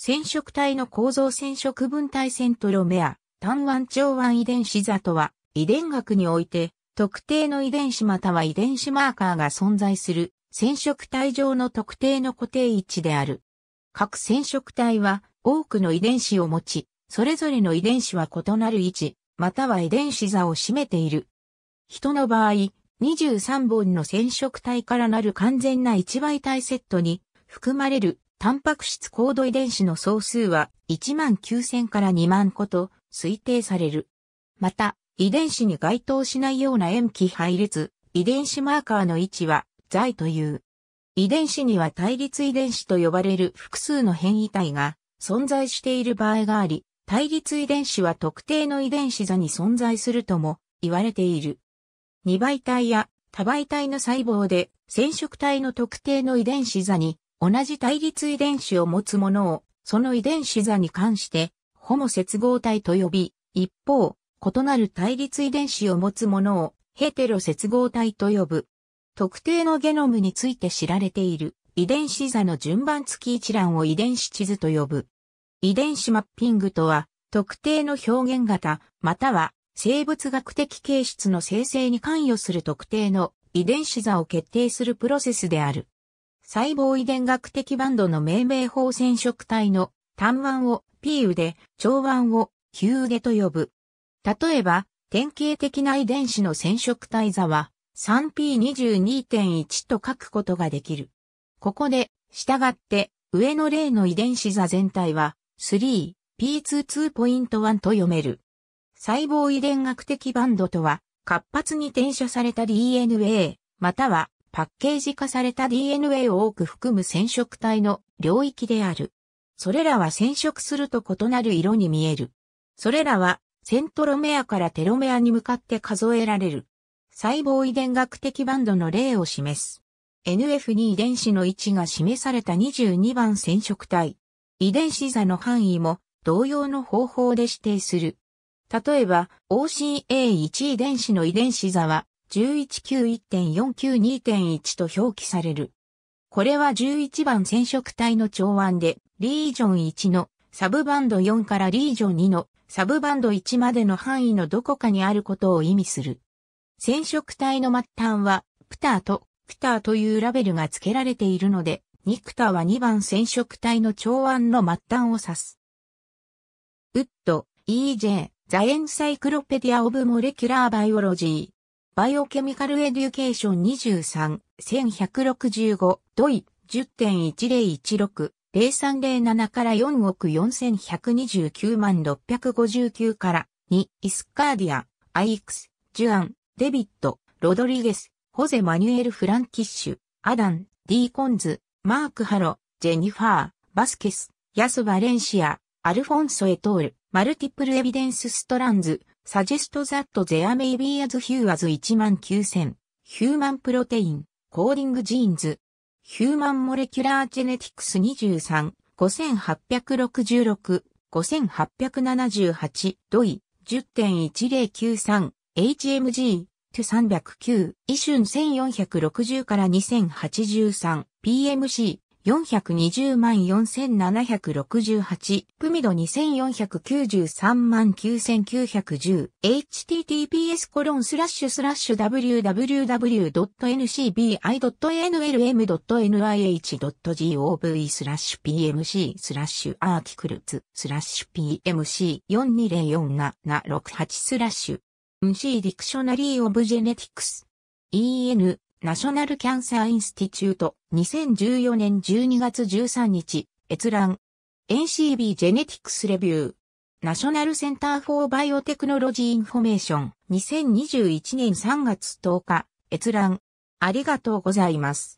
染色体の構造染色分体セントロメア、単腕長腕遺伝子座とは、遺伝学において、特定の遺伝子または遺伝子マーカーが存在する、染色体上の特定の固定位置である。各染色体は、多くの遺伝子を持ち、それぞれの遺伝子は異なる位置、または遺伝子座を占めている。人の場合、23本の染色体からなる完全な一倍体セットに含まれるタンパク質コード遺伝子の総数は1万9000から2万個と推定される。また、遺伝子に該当しないような塩基配列、遺伝子マーカーの位置は在という。遺伝子には対立遺伝子と呼ばれる複数の変異体が存在している場合があり、対立遺伝子は特定の遺伝子座に存在するとも言われている。二倍体や多倍体の細胞で染色体の特定の遺伝子座に同じ対立遺伝子を持つものを、その遺伝子座に関して、ホモ接合体と呼び、一方、異なる対立遺伝子を持つものを、ヘテロ接合体と呼ぶ。特定のゲノムについて知られている遺伝子座の順番付き一覧を遺伝子地図と呼ぶ。遺伝子マッピングとは、特定の表現型、または生物学的形質の生成に関与する特定の遺伝子座を決定するプロセスである。細胞遺伝学的バンドの命名法染色体の単腕を P 腕、長腕を Q 腕と呼ぶ。例えば、典型的な遺伝子の染色体座は 3P22.1 と書くことができる。ここで、従って、上の例の遺伝子座全体は 3P22.1 と読める。細胞遺伝学的バンドとは、活発に転写された DNA、またはパッケージ化された DNA を多く含む染色体の領域である。それらは染色すると異なる色に見える。それらは、セントロメアからテロメアに向かって数えられる。細胞遺伝学的バンドの例を示す。NF2 遺伝子の位置が示された22番染色体。遺伝子座の範囲も同様の方法で指定する。例えば、OCA1 遺伝子の遺伝子座は1191.492.1と表記される。これは11番染色体の長腕で、リージョン1のサブバンド4からリージョン2のサブバンド1までの範囲のどこかにあることを意味する。染色体の末端は、プターとクターというラベルが付けられているので、ニクタは2番染色体の長腕の末端を指す。ウッド、EJ、ザエンサイクロペディア・オブ・モレキュラー・バイオロジー。バイオケミカルエデュケーション23、1165、ドイ、10.1016。0307から4億4129万659から2、イスカーディア、アイクス、ジュアン、デビット、ロドリゲス、ホゼ・マニュエル・フランキッシュ、アダン、ディーコンズ、マーク・ハロ、ジェニファー、バスケス、ヤス・バレンシア、アルフォンソ・エトール、マルティプル・エビデンス・ストランズ、suggest that there may be as few as 19000 human protein coding genes human molecular genetics 23 5866 5878ドイ10.1093 HMG 309イシュン1460から2083 PMC 420万4768、プミド2493万9910、https コロンスラッシュスラッシュ www.ncbi.nlm.nih.gov スラッシュ pmc スラッシュアーキクルツスラッシュ pmc4204768 スラッシュ、ム c ディクショナリーオブジェネティクス en ナショナルキャンサーインスティチュート、2014年12月13日、閲覧。NCB ジェネティクスレビュー。ナショナルセンターフォーバイオテクノロジーインフォメーション、2021年3月10日、閲覧。ありがとうございます。